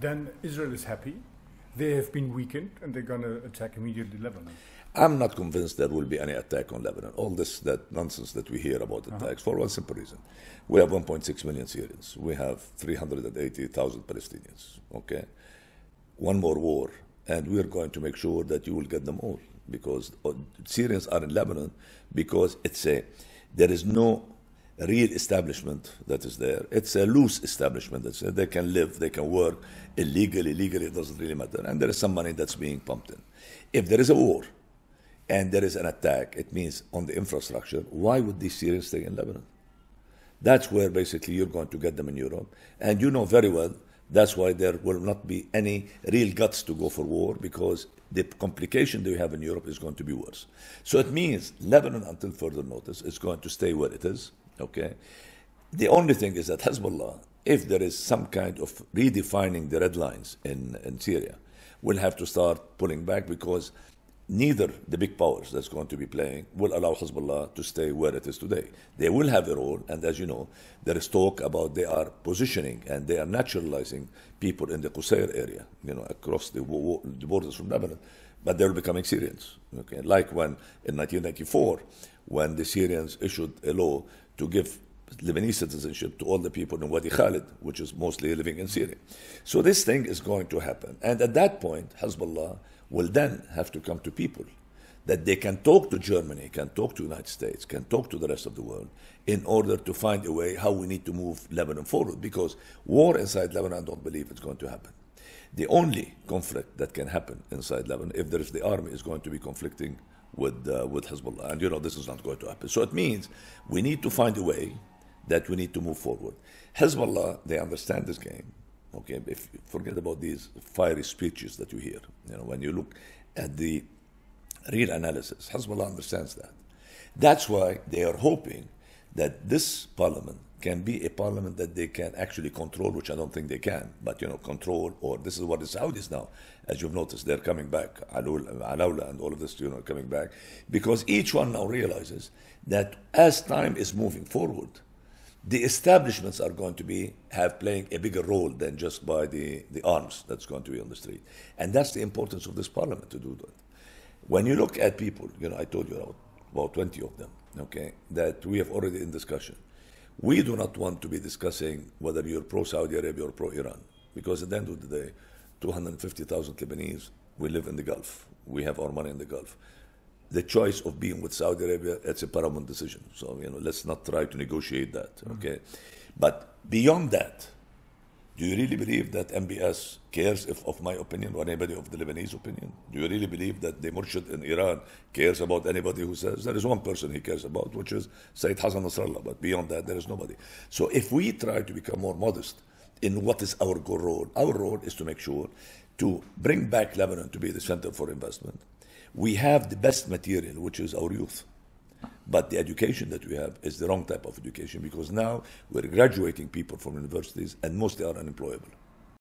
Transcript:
then Israel is happy. They have been weakened and they're going to attack immediately Lebanon. I'm not convinced there will be any attack on Lebanon. All this that nonsense that we hear about uh-huh. attacks uh-huh. for one simple reason: we have 1.6 million Syrians, we have 380,000 Palestinians. Okay, one more war, and we are going to make sure that you will get them all because uh, Syrians are in Lebanon because it's a there is no real establishment that is there. It's a loose establishment. That's, they can live, they can work illegally, legally, it doesn't really matter. And there is some money that's being pumped in. If there is a war and there is an attack, it means on the infrastructure, why would these Syrians stay in Lebanon? That's where basically you're going to get them in Europe. And you know very well that's why there will not be any real guts to go for war because the complication that we have in Europe is going to be worse. So it means Lebanon, until further notice, is going to stay where it is. Okay? The only thing is that Hezbollah, if there is some kind of redefining the red lines in, in Syria, will have to start pulling back because neither the big powers that's going to be playing will allow Hezbollah to stay where it is today. They will have a role, and as you know, there is talk about they are positioning and they are naturalizing people in the Qusair area, you know, across the, the borders from Lebanon but they will become Syrians. Okay? Like when in 1994, when the Syrians issued a law to give Lebanese citizenship to all the people in Wadi Khalid, which is mostly living in Syria. So this thing is going to happen. And at that point, Hezbollah will then have to come to people that they can talk to Germany, can talk to United States, can talk to the rest of the world in order to find a way how we need to move Lebanon forward because war inside Lebanon, I don't believe it's going to happen. The only conflict that can happen inside Lebanon, if there is the army, is going to be conflicting with, uh, with Hezbollah. And you know, this is not going to happen. So it means we need to find a way that we need to move forward. Hezbollah, they understand this game. Okay, if, forget about these fiery speeches that you hear. You know, when you look at the real analysis. Hezbollah understands that. That's why they are hoping that this parliament can be a parliament that they can actually control, which I don't think they can, but you know, control, or this is what the Saudis now, as you've noticed, they're coming back, Alawla and all of this, you know, coming back, because each one now realizes that as time is moving forward, the establishments are going to be have playing a bigger role than just by the, the arms that's going to be on the street. And that's the importance of this parliament to do that. When you look at people, you know, I told you about, about 20 of them, okay, that we have already in discussion. We do not want to be discussing whether you're pro Saudi Arabia or pro Iran, because at the end of the day, 250,000 Lebanese, we live in the Gulf. We have our money in the Gulf. The choice of being with Saudi Arabia, it's a paramount decision. So, you know, let's not try to negotiate that, okay? Mm-hmm. But beyond that, do you really believe that MBS cares if of my opinion or anybody of the Lebanese opinion? Do you really believe that the Murshid in Iran cares about anybody who says there is one person he cares about, which is Sayyid Hassan Nasrallah, but beyond that, there is nobody. So if we try to become more modest in what is our role, our role is to make sure to bring back Lebanon to be the center for investment. We have the best material, which is our youth. But the education that we have is the wrong type of education because now we're graduating people from universities and mostly are unemployable.